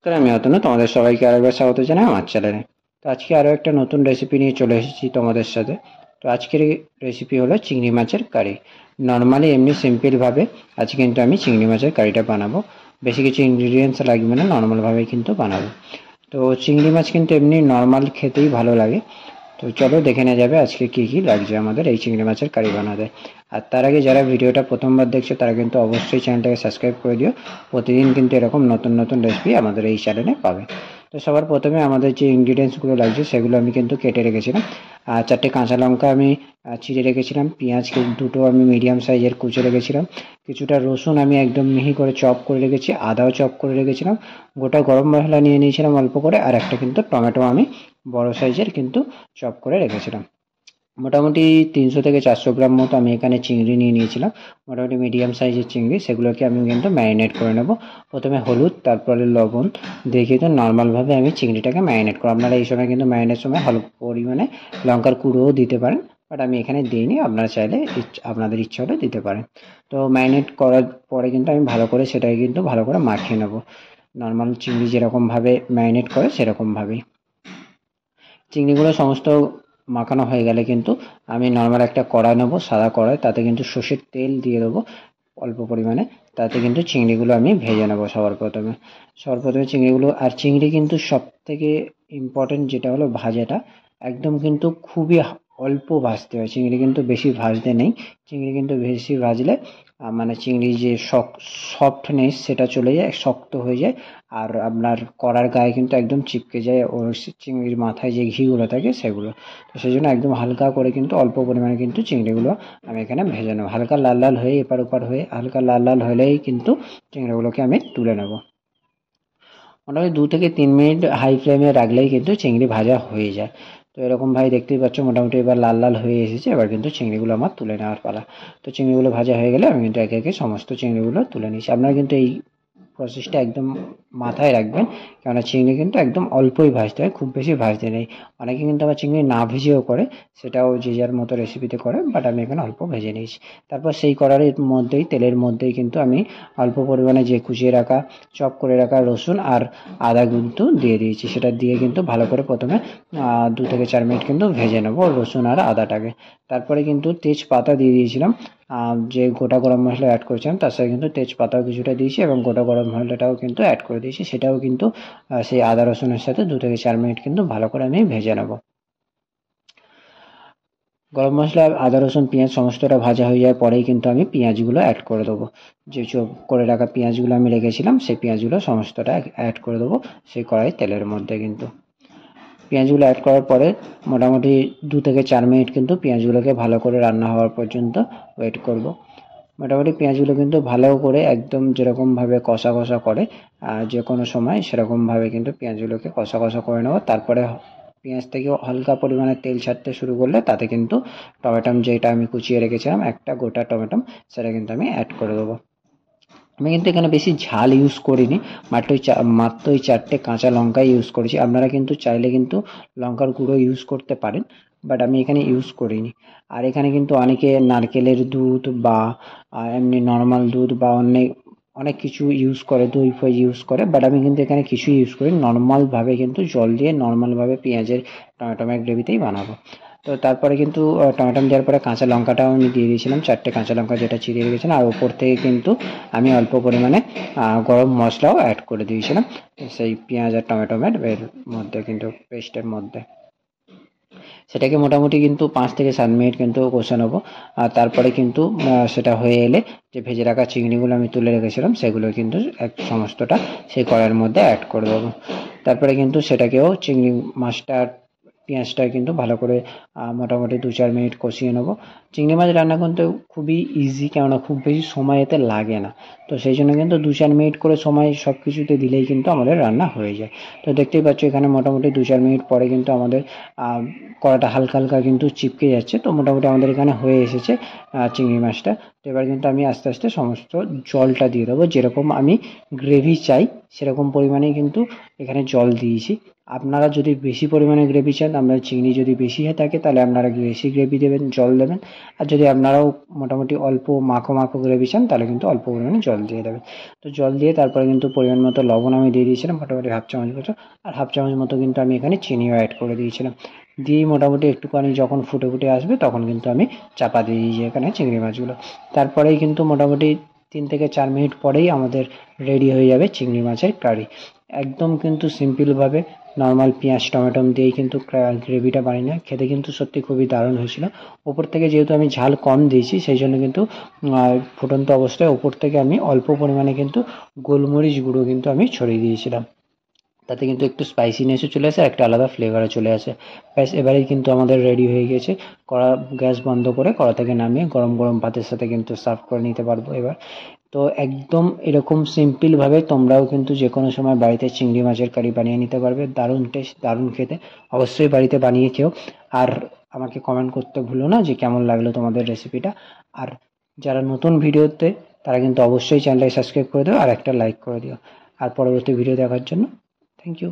নমস্কার আমি না তোমাদের সবাইকে আরেকবার স্বাগত জানাই আমার চ্যানেলে তো আজকে আরও একটা নতুন রেসিপি নিয়ে চলে এসেছি তোমাদের সাথে তো আজকের রেসিপি হলো চিংড়ি মাছের কারি নর্মালি এমনি সিম্পলভাবে আজ কিন্তু আমি চিংড়ি মাছের কারিটা বানাবো বেশি কিছু ইনগ্রিডিয়েন্টস লাগবে না নর্মালভাবেই কিন্তু বানাবো তো চিংড়ি মাছ কিন্তু এমনি নর্মাল খেতেই ভালো লাগে তো চলো দেখে নেওয়া যাবে আজকে কি কি লাগছে আমাদের এই চিংড়ি মাছের কারি বানাতে আর তার আগে যারা ভিডিওটা প্রথমবার দেখছো তারা কিন্তু অবশ্যই চ্যানেলটাকে সাবস্ক্রাইব করে দিও প্রতিদিন কিন্তু এরকম নতুন নতুন রেসিপি আমাদের এই চ্যানেলে পাবে তো সবার প্রথমে আমাদের যে ইনগ্রিডিয়েন্টসগুলো লাগছে সেগুলো আমি কিন্তু কেটে রেখেছিলাম আর চারটে কাঁচা লঙ্কা আমি ছিঁড়ে রেখেছিলাম পেঁয়াজ দুটো আমি মিডিয়াম সাইজের কুচে রেখেছিলাম কিছুটা রসুন আমি একদম মিহি করে চপ করে রেখেছি আদাও চপ করে রেখেছিলাম গোটা গরম মশলা নিয়ে নিয়েছিলাম অল্প করে আর একটা কিন্তু টমেটো আমি বড় সাইজের কিন্তু চপ করে রেখেছিলাম মোটামুটি তিনশো থেকে চারশো গ্রাম মতো আমি এখানে চিংড়ি নিয়ে নিয়েছিলাম মোটামুটি মিডিয়াম সাইজের চিংড়ি সেগুলোকে আমি কিন্তু ম্যারিনেট করে নেব প্রথমে হলুদ তারপরে লবণ দিয়ে তো নর্মালভাবে আমি চিংড়িটাকে ম্যারিনেট করব আপনারা এই সময় কিন্তু ম্যারিনেট সময় অল্প পরিমাণে লঙ্কার কুড়োও দিতে পারেন বাট আমি এখানে দিইনি আপনারা চাইলে আপনাদের ইচ্ছা হলে দিতে পারেন তো ম্যারিনেট করার পরে কিন্তু আমি ভালো করে সেটাকে কিন্তু ভালো করে মাখিয়ে নেব নর্মাল চিংড়ি যেরকমভাবে ম্যারিনেট করে সেরকমভাবেই চিংড়িগুলো সমস্ত মাখানো হয়ে গেলে কিন্তু আমি নর্মাল একটা কড়াই নেবো সাদা কড়াই তাতে কিন্তু সর্ষের তেল দিয়ে দেবো অল্প পরিমাণে তাতে কিন্তু চিংড়িগুলো আমি ভেজে নেবো সবার প্রথমে সবার প্রথমে চিংড়িগুলো আর চিংড়ি কিন্তু সব থেকে ইম্পর্টেন্ট যেটা হলো ভাজাটা একদম কিন্তু খুবই অল্প ভাজতে হয় চিংড়ি কিন্তু বেশি ভাজতে নেই চিংড়ি কিন্তু বেশি ভাজলে মানে চিংড়ি যে সফটনেস সেটা চলে যায় শক্ত হয়ে যায় আর আপনার কড়ার গায়ে কিন্তু একদম চিপকে যায় ও চিংড়ির মাথায় যে ঘিগুলো থাকে সেগুলো তো সেই জন্য একদম হালকা করে কিন্তু অল্প পরিমাণে কিন্তু চিংড়িগুলো আমি এখানে ভেজে নেবো হালকা লাল লাল হয়ে এপার ওপার হয়ে হালকা লাল লাল হলেই কিন্তু চিংড়িগুলোকে আমি তুলে নেব মোটামুটি দু থেকে তিন মিনিট হাই ফ্লেমে রাখলেই কিন্তু চিংড়ি ভাজা হয়ে যায় তো এরকম ভাই দেখতেই পাচ্ছ মোটামুটি এবার লাল লাল হয়ে এসেছে এবার কিন্তু চিংড়িগুলো আমার তুলে নেওয়ার পালা তো চিংড়িগুলো ভাজা হয়ে গেলে আমি কিন্তু একে একে সমস্ত চিংড়িগুলো তুলে নিয়েছি আপনারা কিন্তু এই প্রসেসটা একদম মাথায় রাখবেন কেননা চিংড়ি কিন্তু একদম অল্পই ভাজতে হয় খুব বেশি ভাজতে নেই অনেকে কিন্তু আবার চিংড়ি না ভেজেও করে সেটাও যে যার মতো রেসিপিতে করে বাট আমি এখানে অল্প ভেজে নিয়েছি তারপর সেই কড়ারের মধ্যেই তেলের মধ্যেই কিন্তু আমি অল্প পরিমাণে যে কুচিয়ে রাখা চপ করে রাখা রসুন আর আদা কিন্তু দিয়ে দিয়েছি সেটা দিয়ে কিন্তু ভালো করে প্রথমে দু থেকে চার মিনিট কিন্তু ভেজে নেবো রসুন আর আদাটাকে তারপরে কিন্তু তেজপাতা দিয়ে দিয়েছিলাম যে গোটা গরম মশলা অ্যাড করেছিলাম তার সাথে কিন্তু তেজপাতাও কিছুটা দিয়েছি এবং গোটা গরম মশলাটাও কিন্তু অ্যাড করে করে দিয়েছি সেটাও কিন্তু সেই আদা রসুনের সাথে দু থেকে চার মিনিট কিন্তু ভালো করে আমি ভেজে নেব গরম মশলা আদা রসুন পেঁয়াজ সমস্তটা ভাজা হয়ে যাওয়ার পরেই কিন্তু আমি পেঁয়াজগুলো অ্যাড করে দেবো যে চোপ করে রাখা পেঁয়াজগুলো আমি রেখেছিলাম সেই পেঁয়াজগুলো সমস্তটা অ্যাড করে দেবো সেই কড়াই তেলের মধ্যে কিন্তু পেঁয়াজগুলো অ্যাড করার পরে মোটামুটি দু থেকে চার মিনিট কিন্তু পেঁয়াজগুলোকে ভালো করে রান্না হওয়ার পর্যন্ত ওয়েট করবো মোটামুটি পেঁয়াজগুলো কিন্তু ভালো করে একদম যেরকমভাবে কষা কষা করে যে কোনো সময় সেরকমভাবে কিন্তু পেঁয়াজগুলোকে কষা কষা করে নেবো তারপরে পেঁয়াজ থেকে হালকা পরিমাণে তেল ছাড়তে শুরু করলে তাতে কিন্তু টমেটম যেটা আমি কুচিয়ে রেখেছিলাম একটা গোটা টমেটম সেটা কিন্তু আমি অ্যাড করে দেবো আমি কিন্তু এখানে বেশি ঝাল ইউজ করিনি মাত্র মাত্র চারটে কাঁচা লঙ্কা ইউজ করেছি আপনারা কিন্তু চাইলে কিন্তু লঙ্কার গুঁড়ো ইউজ করতে পারেন বাট আমি এখানে ইউজ করিনি আর এখানে কিন্তু অনেকে নারকেলের দুধ বা এমনি নর্মাল দুধ বা অনেক অনেক কিছু ইউজ করে দই ফই ইউজ করে বাট আমি কিন্তু এখানে কিছু ইউজ করি নর্মালভাবে কিন্তু জল দিয়ে নর্মালভাবে পেঁয়াজের টমেটোমের গ্রেভিতেই বানাবো তো তারপরে কিন্তু টমেটো দেওয়ার পরে কাঁচা লঙ্কাটাও আমি দিয়ে দিয়েছিলাম চারটে কাঁচা লঙ্কা যেটা চিড়িয়ে রেখেছিলাম আর ওপর থেকে কিন্তু আমি অল্প পরিমাণে গরম মশলাও অ্যাড করে দিয়েছিলাম সেই পেঁয়াজ আর টমেটোমের মধ্যে কিন্তু পেস্টের মধ্যে সেটাকে মোটামুটি কিন্তু পাঁচ থেকে সাত মিনিট কিন্তু কষে নেবো আর তারপরে কিন্তু সেটা হয়ে এলে যে ভেজে রাখা চিংড়িগুলো আমি তুলে রেখেছিলাম সেগুলো কিন্তু এক সমস্তটা সেই কড়াইয়ের মধ্যে অ্যাড করে দেবো তারপরে কিন্তু সেটাকেও চিংড়ি মাছটা পেঁয়াজটা কিন্তু ভালো করে মোটামুটি দু চার মিনিট কষিয়ে নেবো চিংড়ি মাছ রান্না করতে খুবই ইজি কেননা খুব বেশি সময় এতে লাগে না তো সেই জন্য কিন্তু দু চার মিনিট করে সময় সব কিছুতে দিলেই কিন্তু আমাদের রান্না হয়ে যায় তো দেখতেই পাচ্ছ এখানে মোটামুটি দু চার মিনিট পরে কিন্তু আমাদের কড়াটা হালকা হালকা কিন্তু চিপকে যাচ্ছে তো মোটামুটি আমাদের এখানে হয়ে এসেছে চিংড়ি মাছটা তো এবার কিন্তু আমি আস্তে আস্তে সমস্ত জলটা দিয়ে দেবো যেরকম আমি গ্রেভি চাই সেরকম পরিমাণে কিন্তু এখানে জল দিয়েছি আপনারা যদি বেশি পরিমাণে গ্রেভি চান আপনার চিংড়ি যদি বেশি হয়ে থাকে তাহলে আপনারা বেশি গ্রেভি দেবেন জল দেবেন আর যদি আপনারাও মোটামুটি অল্প মাখো মাখো করে বিছান তাহলে কিন্তু অল্প পরিমাণে জল দিয়ে দেবেন তো জল দিয়ে তারপরে কিন্তু পরিমাণ মতো লবণ আমি দিয়ে দিয়েছিলাম মোটামুটি হাফ চামচ মতো আর হাফ চামচ মতো কিন্তু আমি এখানে চিনিও অ্যাড করে দিয়েছিলাম দিয়ে মোটামুটি একটুখানি যখন ফুটে ফুটে আসবে তখন কিন্তু আমি চাপা দিয়ে দিয়েছি এখানে চিংড়ি মাছগুলো তারপরেই কিন্তু মোটামুটি তিন থেকে চার মিনিট পরেই আমাদের রেডি হয়ে যাবে চিংড়ি মাছের কারি একদম কিন্তু সিম্পলভাবে নর্মাল পেঁয়াজ টমেটো দিয়েই কিন্তু গ্রেভিটা বানিয়ে না খেতে কিন্তু সত্যি খুবই দারুণ হয়েছিল ওপর থেকে যেহেতু আমি ঝাল কম দিয়েছি সেই জন্য কিন্তু ফুটন্ত অবস্থায় ওপর থেকে আমি অল্প পরিমাণে কিন্তু গোলমরিচ গুঁড়ো কিন্তু আমি ছড়িয়ে দিয়েছিলাম তাতে কিন্তু একটু স্পাইসিনেসও চলে আসে একটা আলাদা ফ্লেভারও চলে আসে ব্যাস এবারেই কিন্তু আমাদের রেডি হয়ে গেছে কড়া গ্যাস বন্ধ করে কড়া থেকে নামিয়ে গরম গরম ভাতের সাথে কিন্তু সার্ভ করে নিতে পারবো এবার তো একদম এরকম সিম্পলভাবে তোমরাও কিন্তু যে কোনো সময় বাড়িতে চিংড়ি মাছের কারি বানিয়ে নিতে পারবে দারুণ টেস্ট দারুণ খেতে অবশ্যই বাড়িতে বানিয়ে খেও আর আমাকে কমেন্ট করতে ভুলো না যে কেমন লাগলো তোমাদের রেসিপিটা আর যারা নতুন ভিডিওতে তারা কিন্তু অবশ্যই চ্যানেলটাকে সাবস্ক্রাইব করে দিও আর একটা লাইক করে দিও আর পরবর্তী ভিডিও দেখার জন্য থ্যাংক ইউ